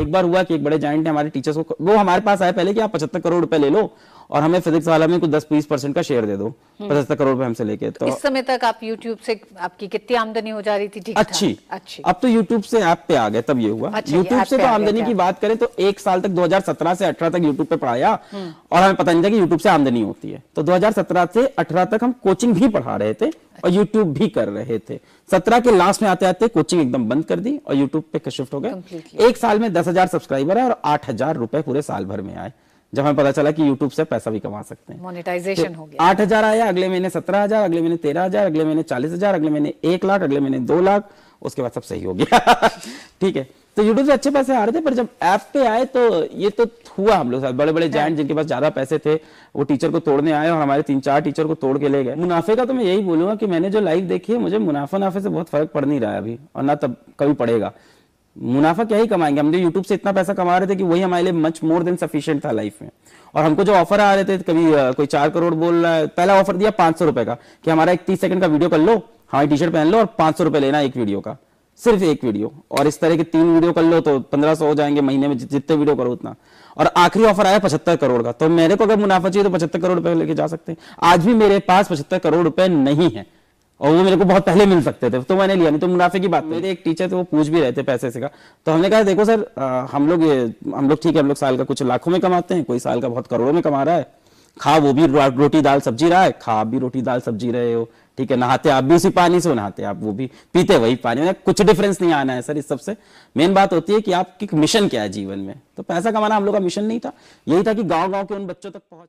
एक बार हुआ कि एक बड़े जॉइंट ने हमारे टीचर्स को वो हमारे पास आए पहले कि आप पचहत्तर करोड़ रुपए ले लो और हमें फिजिक्स वाला में कुछ दस बीस परसेंट का शेयर दे दो हम्म। पचहत्तर करोड़ रुपए हमसे लेके तो, इस समय तक आप यूट्यूब से आपकी कितनी आमदनी हो जा रही थी ठीक अच्छी अच्छी अब तो यूट्यूब से ऐप पे आ गए तब ये हुआ अच्छा, यूट्यूब से तो आमदनी की बात करें तो एक साल तक 2017 से 18 तक यूट्यूब पे पढ़ाया हम्म। और हमें पता नहीं था कि यूट्यूब से आमदनी होती है तो 2017 से 18 तक हम कोचिंग भी पढ़ा रहे थे और यूट्यूब भी कर रहे थे सत्रह के लास्ट में आते आते कोचिंग एकदम बंद कर दी और यूट्यूब पे शिफ्ट हो गए एक साल में दस हजार सब्सक्राइबर है और आठ हजार रुपए पूरे साल भर में आए जब हमें पता चला कि यूट्यूब से पैसा भी कमा सकते हैं मोनेटाइजेशन हो गया आठ हजार आया अगले महीने सत्रह हजार अगले महीने तेरह हजार अगले महीने चालीस हजार अगले महीने एक लाख अगले महीने दो लाख उसके बाद सब सही हो गया ठीक है तो यूट्यूब से अच्छे पैसे आ रहे थे पर जब ऐप पे आए तो ये तो हुआ हम लोग साथ बड़े बड़े जैंट जिनके पास ज्यादा पैसे थे वो टीचर को तोड़ने आए और हमारे तीन चार टीचर को तोड़ के ले गए मुनाफे का तो मैं यही बोलूंगा कि मैंने जो लाइफ देखी है मुझे मुनाफा नाफे से बहुत फर्क पड़ नहीं रहा है अभी और ना तब कभी पड़ेगा मुनाफा क्या ही कमाएंगे हम जो यूट्यूब से इतना पैसा कमा रहे थे कि वही हमारे लिए मच मोर देन सफिशियंट था लाइफ में और हमको जो ऑफर आ रहे थे कभी कोई चार करोड़ बोल रहा है पहला ऑफर दिया पांच सौ रुपए का कि हमारा एक तीस सेकंड का वीडियो कर लो हमारी टी शर्ट पहन लो और पांच सौ रुपए लेना एक वीडियो का सिर्फ एक वीडियो और इस तरह के तीन वीडियो कर लो तो पंद्रह सौ हो जाएंगे महीने में जितने वीडियो करो उतना और आखिरी ऑफर आया पचहत्तर करोड़ का तो मेरे को अगर मुनाफा चाहिए तो पचहत्तर करोड़ रुपए लेके जा सकते हैं आज भी मेरे पास पचहत्तर करोड़ रुपए नहीं है और वो मेरे को बहुत पहले मिल सकते थे तो मैंने लिया नहीं तो मुनाफे की बात मेरे एक टीचर थे वो पूछ भी रहे थे पैसे से का तो हमने कहा देखो सर हम लोग हम लोग ठीक है हम लोग साल का कुछ लाखों में कमाते हैं कोई साल का बहुत करोड़ों में कमा रहा है खा वो भी रोटी दाल सब्जी रहा है खा भी रोटी दाल सब्जी रहे हो ठीक है नहाते आप भी उसी पानी से नहाते आप वो भी पीते वही पानी में कुछ डिफरेंस नहीं आना है सर इस सबसे मेन बात होती है कि आपकी मिशन क्या है जीवन में तो पैसा कमाना हम लोग का मिशन नहीं था यही था कि गाँव गाँव के उन बच्चों तक पहुंच